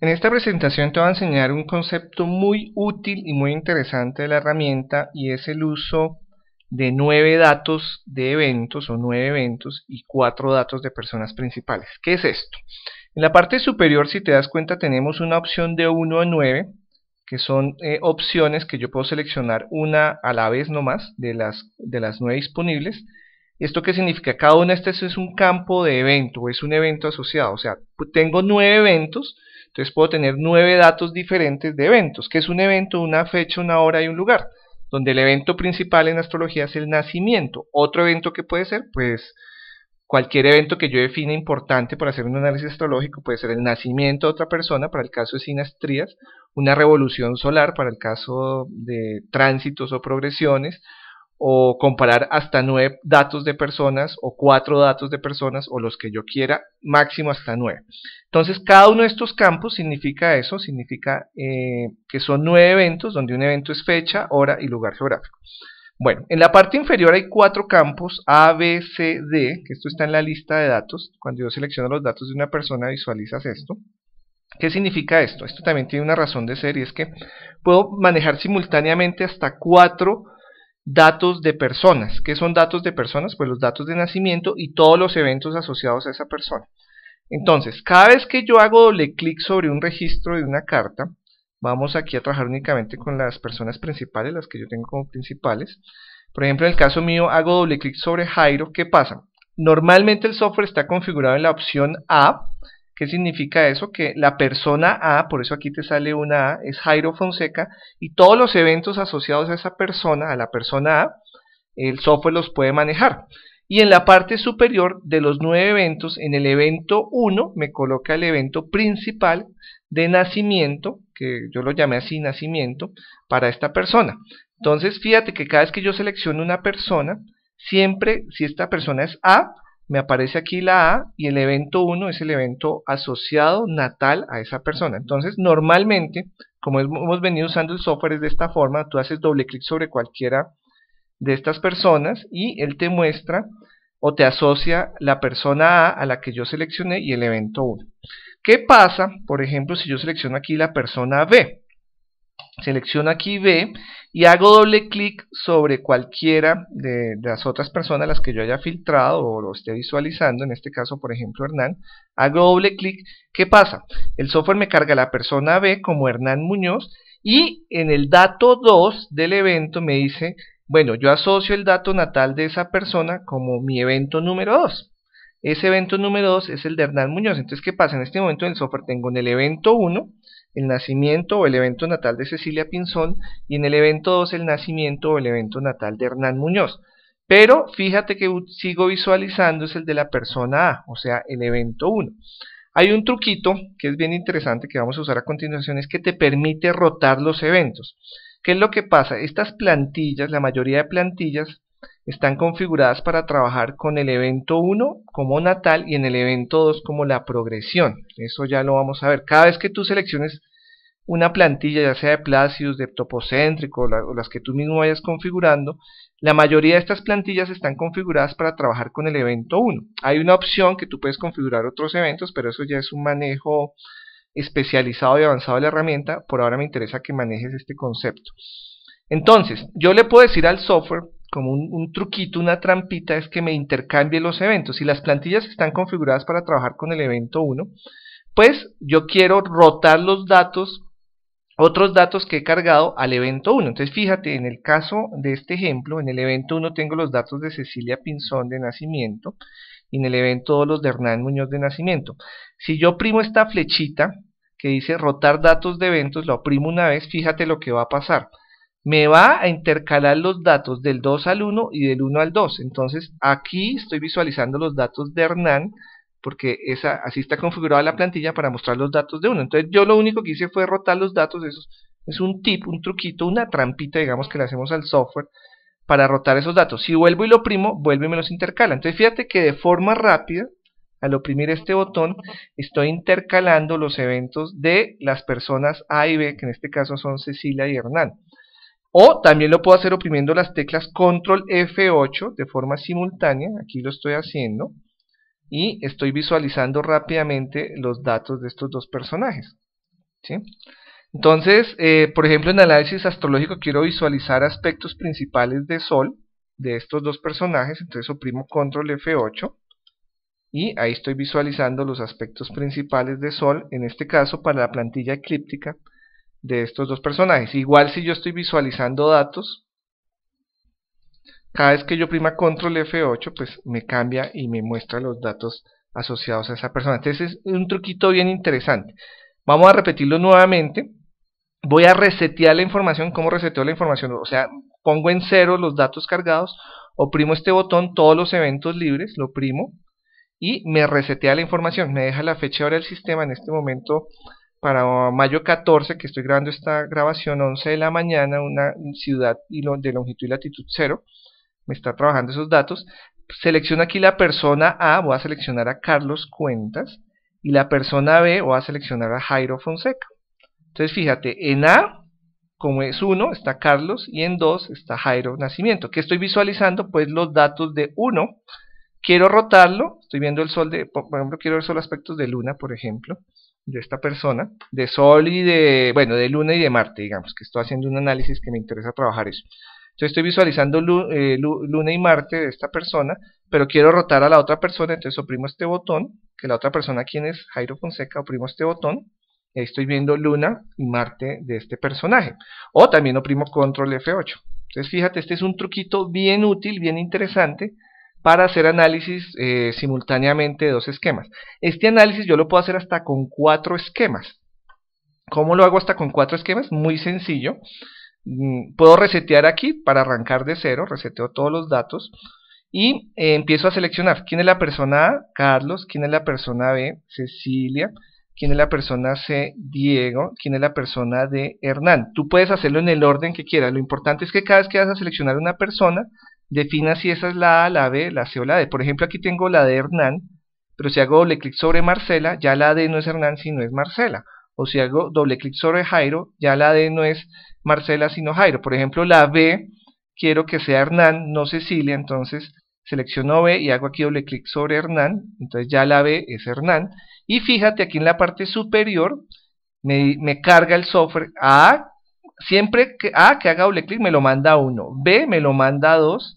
En esta presentación te voy a enseñar un concepto muy útil y muy interesante de la herramienta y es el uso de nueve datos de eventos o nueve eventos y cuatro datos de personas principales. ¿Qué es esto? En la parte superior, si te das cuenta, tenemos una opción de uno a nueve que son eh, opciones que yo puedo seleccionar una a la vez nomás de las, de las nueve disponibles. ¿Esto qué significa? Cada una de estas es un campo de evento, o es un evento asociado. O sea, tengo nueve eventos, entonces puedo tener nueve datos diferentes de eventos, que es un evento, una fecha, una hora y un lugar, donde el evento principal en astrología es el nacimiento. Otro evento que puede ser, pues, cualquier evento que yo define importante para hacer un análisis astrológico, puede ser el nacimiento de otra persona, para el caso de sinastrías, una revolución solar, para el caso de tránsitos o progresiones, o comparar hasta nueve datos de personas o cuatro datos de personas o los que yo quiera, máximo hasta nueve. Entonces, cada uno de estos campos significa eso, significa eh, que son nueve eventos, donde un evento es fecha, hora y lugar geográfico. Bueno, en la parte inferior hay cuatro campos, A, B, C, D, que esto está en la lista de datos. Cuando yo selecciono los datos de una persona, visualizas esto. ¿Qué significa esto? Esto también tiene una razón de ser y es que puedo manejar simultáneamente hasta cuatro datos de personas. ¿Qué son datos de personas? Pues los datos de nacimiento y todos los eventos asociados a esa persona. Entonces, cada vez que yo hago doble clic sobre un registro de una carta, vamos aquí a trabajar únicamente con las personas principales, las que yo tengo como principales. Por ejemplo, en el caso mío hago doble clic sobre Jairo, ¿qué pasa? Normalmente el software está configurado en la opción A, ¿Qué significa eso? Que la persona A, por eso aquí te sale una A, es Jairo Fonseca, y todos los eventos asociados a esa persona, a la persona A, el software los puede manejar. Y en la parte superior de los nueve eventos, en el evento 1 me coloca el evento principal de nacimiento, que yo lo llamé así nacimiento, para esta persona. Entonces fíjate que cada vez que yo selecciono una persona, siempre si esta persona es A, me aparece aquí la A y el evento 1 es el evento asociado natal a esa persona. Entonces, normalmente, como hemos venido usando el software es de esta forma, tú haces doble clic sobre cualquiera de estas personas y él te muestra o te asocia la persona A a la que yo seleccioné y el evento 1. ¿Qué pasa, por ejemplo, si yo selecciono aquí la persona B? selecciono aquí B y hago doble clic sobre cualquiera de, las otras personas las que yo haya filtrado o lo esté visualizando, en este caso por ejemplo Hernán, hago doble clic, ¿qué pasa? El software me carga la persona B como Hernán Muñoz y en el dato 2 del evento me dice, bueno, yo asocio el dato natal de esa persona como mi evento número 2. Ese evento número 2 es el de Hernán Muñoz. Entonces, ¿qué pasa? En este momento en el software tengo en el evento 1 el nacimiento o el evento natal de Cecilia Pinzón y en el evento 2 el nacimiento o el evento natal de Hernán Muñoz. Pero fíjate que sigo visualizando es el de la persona A, o sea, el evento 1. Hay un truquito que es bien interesante que vamos a usar a continuación, es que te permite rotar los eventos. ¿Qué es lo que pasa? Estas plantillas, la mayoría de plantillas, están configuradas para trabajar con el evento 1 como natal y en el evento 2 como la progresión. Eso ya lo vamos a ver. Cada vez que tú selecciones una plantilla, ya sea de Placius, de Topocéntrico o las que tú mismo vayas configurando, la mayoría de estas plantillas están configuradas para trabajar con el evento 1. Hay una opción que tú puedes configurar otros eventos, pero eso ya es un manejo especializado y avanzado de la herramienta. Por ahora me interesa que manejes este concepto. Entonces, yo le puedo decir al software, como un, un truquito, una trampita, es que me intercambie los eventos. Si las plantillas están configuradas para trabajar con el evento 1, pues yo quiero rotar los datos otros datos que he cargado al evento 1. Entonces fíjate, en el caso de este ejemplo, en el evento 1 tengo los datos de Cecilia Pinzón de nacimiento y en el evento 2 los de Hernán Muñoz de nacimiento. Si yo primo esta flechita que dice rotar datos de eventos, lo oprimo una vez, fíjate lo que va a pasar. Me va a intercalar los datos del 2 al 1 y del 1 al 2. Entonces aquí estoy visualizando los datos de Hernán porque esa, así está configurada la plantilla para mostrar los datos de uno. Entonces yo lo único que hice fue rotar los datos, esos es un tip, un truquito, una trampita digamos que le hacemos al software para rotar esos datos. Si vuelvo y lo oprimo, vuelve y me los intercala. Entonces fíjate que de forma rápida, al oprimir este botón, estoy intercalando los eventos de las personas A y B, que en este caso son Cecilia y Hernán. O también lo puedo hacer oprimiendo las teclas Control F8 de forma simultánea, aquí lo estoy haciendo y estoy visualizando rápidamente los datos de estos dos personajes. ¿sí? Entonces, eh, por ejemplo, en análisis astrológico quiero visualizar aspectos principales de Sol de estos dos personajes, entonces oprimo Control F8 y ahí estoy visualizando los aspectos principales de Sol, en este caso para la plantilla eclíptica de estos dos personajes. Igual si yo estoy visualizando datos, cada vez que yo prima control F8, pues me cambia y me muestra los datos asociados a esa persona. Entonces es un truquito bien interesante. Vamos a repetirlo nuevamente. Voy a resetear la información. ¿Cómo reseteo la información? O sea, pongo en cero los datos cargados, oprimo este botón, todos los eventos libres, lo primo y me resetea la información. Me deja la fecha y hora del sistema en este momento para mayo 14, que estoy grabando esta grabación, 11 de la mañana, una ciudad de longitud y latitud cero me está trabajando esos datos. Selecciono aquí la persona A, voy a seleccionar a Carlos Cuentas, y la persona B voy a seleccionar a Jairo Fonseca. Entonces fíjate, en A, como es 1, está Carlos, y en 2 está Jairo Nacimiento. ¿Qué estoy visualizando? Pues los datos de 1. Quiero rotarlo, estoy viendo el sol de, por ejemplo, quiero ver solo aspectos de luna, por ejemplo, de esta persona, de sol y de, bueno, de luna y de Marte, digamos, que estoy haciendo un análisis que me interesa trabajar eso. Entonces estoy visualizando eh, Luna y Marte de esta persona, pero quiero rotar a la otra persona, entonces oprimo este botón, que la otra persona, quien es? Jairo Fonseca, oprimo este botón, y ahí estoy viendo Luna y Marte de este personaje. O también oprimo Control F8. Entonces fíjate, este es un truquito bien útil, bien interesante, para hacer análisis eh, simultáneamente de dos esquemas. Este análisis yo lo puedo hacer hasta con cuatro esquemas. ¿Cómo lo hago hasta con cuatro esquemas? Muy sencillo. Mm, puedo resetear aquí para arrancar de cero, reseteo todos los datos y eh, empiezo a seleccionar quién es la persona A, Carlos, quién es la persona B, Cecilia, quién es la persona C, Diego, quién es la persona D, Hernán. Tú puedes hacerlo en el orden que quieras, lo importante es que cada vez que vas a seleccionar una persona, defina si esa es la A, la B, la C o la D. Por ejemplo, aquí tengo la de Hernán, pero si hago doble clic sobre Marcela, ya la D no es Hernán, sino es Marcela. O si hago doble clic sobre Jairo, ya la D no es Marcela sino Jairo. Por ejemplo, la B quiero que sea Hernán, no Cecilia, entonces selecciono B y hago aquí doble clic sobre Hernán, entonces ya la B es Hernán. Y fíjate aquí en la parte superior, me, carga el software A, siempre que A que haga doble clic me lo manda uno. 1, B me lo manda dos. 2,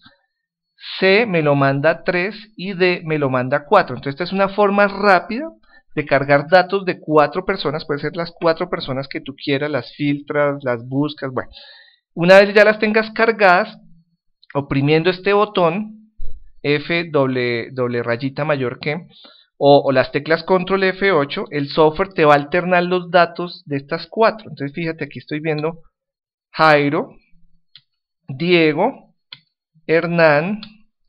C me lo manda tres 3 y D me lo manda 4. Entonces esta es una forma rápida de cargar datos de cuatro personas, puede ser las cuatro personas que tú quieras, las filtras, las buscas, bueno. Una vez ya las tengas cargadas, oprimiendo este botón, F doble, rayita mayor que, o, o, las teclas control F8, el software te va a alternar los datos de estas cuatro. Entonces fíjate, aquí estoy viendo Jairo, Diego, Hernán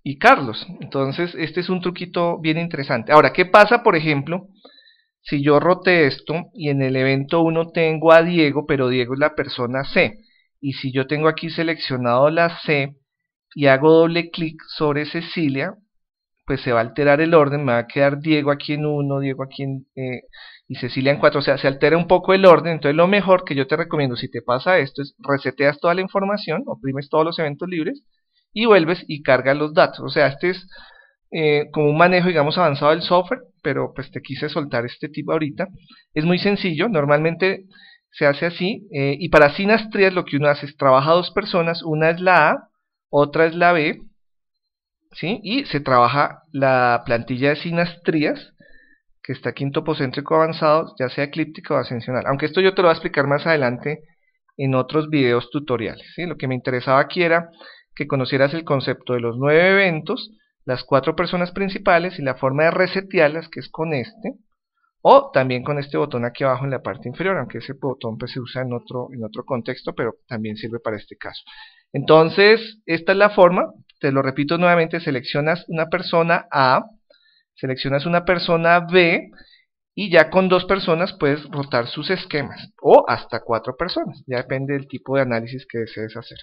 y Carlos. Entonces este es un truquito bien interesante. Ahora, ¿qué pasa, por ejemplo, si yo rote esto y en el evento 1 tengo a Diego, pero Diego es la persona C, y si yo tengo aquí seleccionado la C y hago doble clic sobre Cecilia, pues se va a alterar el orden, me va a quedar Diego aquí en 1, Diego aquí en... Eh, y Cecilia en 4, o sea, se altera un poco el orden, entonces lo mejor que yo te recomiendo si te pasa esto es reseteas toda la información, oprimes todos los eventos libres y vuelves y cargas los datos, o sea, este es eh, como un manejo, digamos, avanzado del software pero pues te quise soltar este tipo ahorita. Es muy sencillo, normalmente se hace así, eh, y para sinastrías lo que uno hace es trabaja dos personas, una es la A, otra es la B, ¿sí? y se trabaja la plantilla de sinastrías, que está aquí en topocéntrico avanzado, ya sea eclíptico o ascensional. Aunque esto yo te lo voy a explicar más adelante en otros videos tutoriales. ¿sí? Lo que me interesaba aquí era que conocieras el concepto de los nueve eventos, las cuatro personas principales y la forma de resetearlas que es con este o también con este botón aquí abajo en la parte inferior, aunque ese botón pues, se usa en otro, en otro contexto, pero también sirve para este caso. Entonces, esta es la forma, te lo repito nuevamente, seleccionas una persona A, seleccionas una persona B, y ya con dos personas puedes rotar sus esquemas, o hasta cuatro personas, ya depende del tipo de análisis que desees hacer.